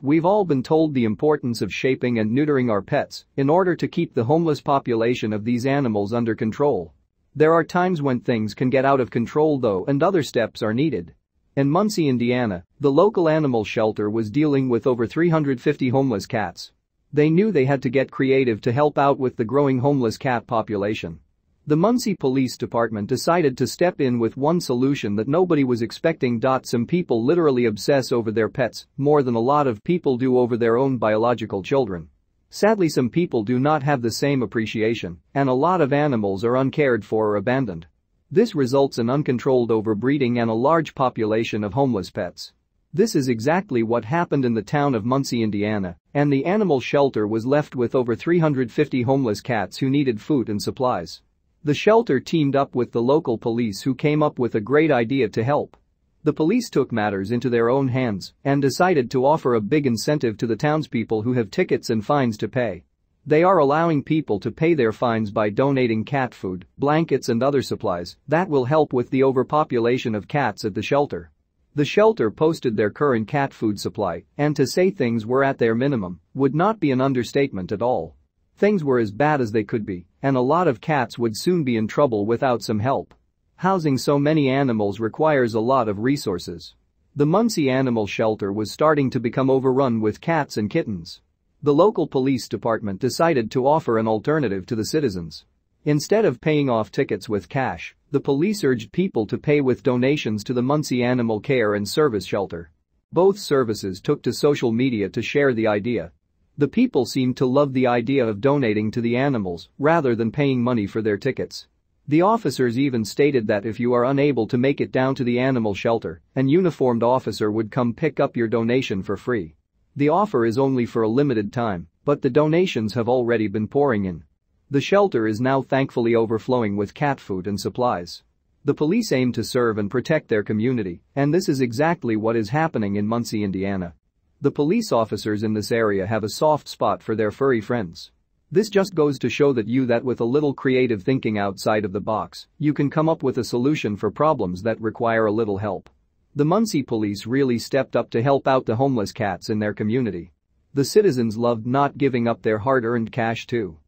We've all been told the importance of shaping and neutering our pets in order to keep the homeless population of these animals under control. There are times when things can get out of control though and other steps are needed. In Muncie, Indiana, the local animal shelter was dealing with over 350 homeless cats. They knew they had to get creative to help out with the growing homeless cat population. The Muncie Police Department decided to step in with one solution that nobody was expecting. Some people literally obsess over their pets more than a lot of people do over their own biological children. Sadly some people do not have the same appreciation and a lot of animals are uncared for or abandoned. This results in uncontrolled overbreeding and a large population of homeless pets. This is exactly what happened in the town of Muncie, Indiana, and the animal shelter was left with over 350 homeless cats who needed food and supplies. The shelter teamed up with the local police who came up with a great idea to help. The police took matters into their own hands and decided to offer a big incentive to the townspeople who have tickets and fines to pay. They are allowing people to pay their fines by donating cat food, blankets and other supplies that will help with the overpopulation of cats at the shelter. The shelter posted their current cat food supply and to say things were at their minimum would not be an understatement at all. Things were as bad as they could be, and a lot of cats would soon be in trouble without some help. Housing so many animals requires a lot of resources. The Muncie Animal Shelter was starting to become overrun with cats and kittens. The local police department decided to offer an alternative to the citizens. Instead of paying off tickets with cash, the police urged people to pay with donations to the Muncie Animal Care and Service Shelter. Both services took to social media to share the idea the people seemed to love the idea of donating to the animals rather than paying money for their tickets. The officers even stated that if you are unable to make it down to the animal shelter, an uniformed officer would come pick up your donation for free. The offer is only for a limited time, but the donations have already been pouring in. The shelter is now thankfully overflowing with cat food and supplies. The police aim to serve and protect their community, and this is exactly what is happening in Muncie, Indiana. The police officers in this area have a soft spot for their furry friends. This just goes to show that you that with a little creative thinking outside of the box, you can come up with a solution for problems that require a little help. The Muncie police really stepped up to help out the homeless cats in their community. The citizens loved not giving up their hard-earned cash too.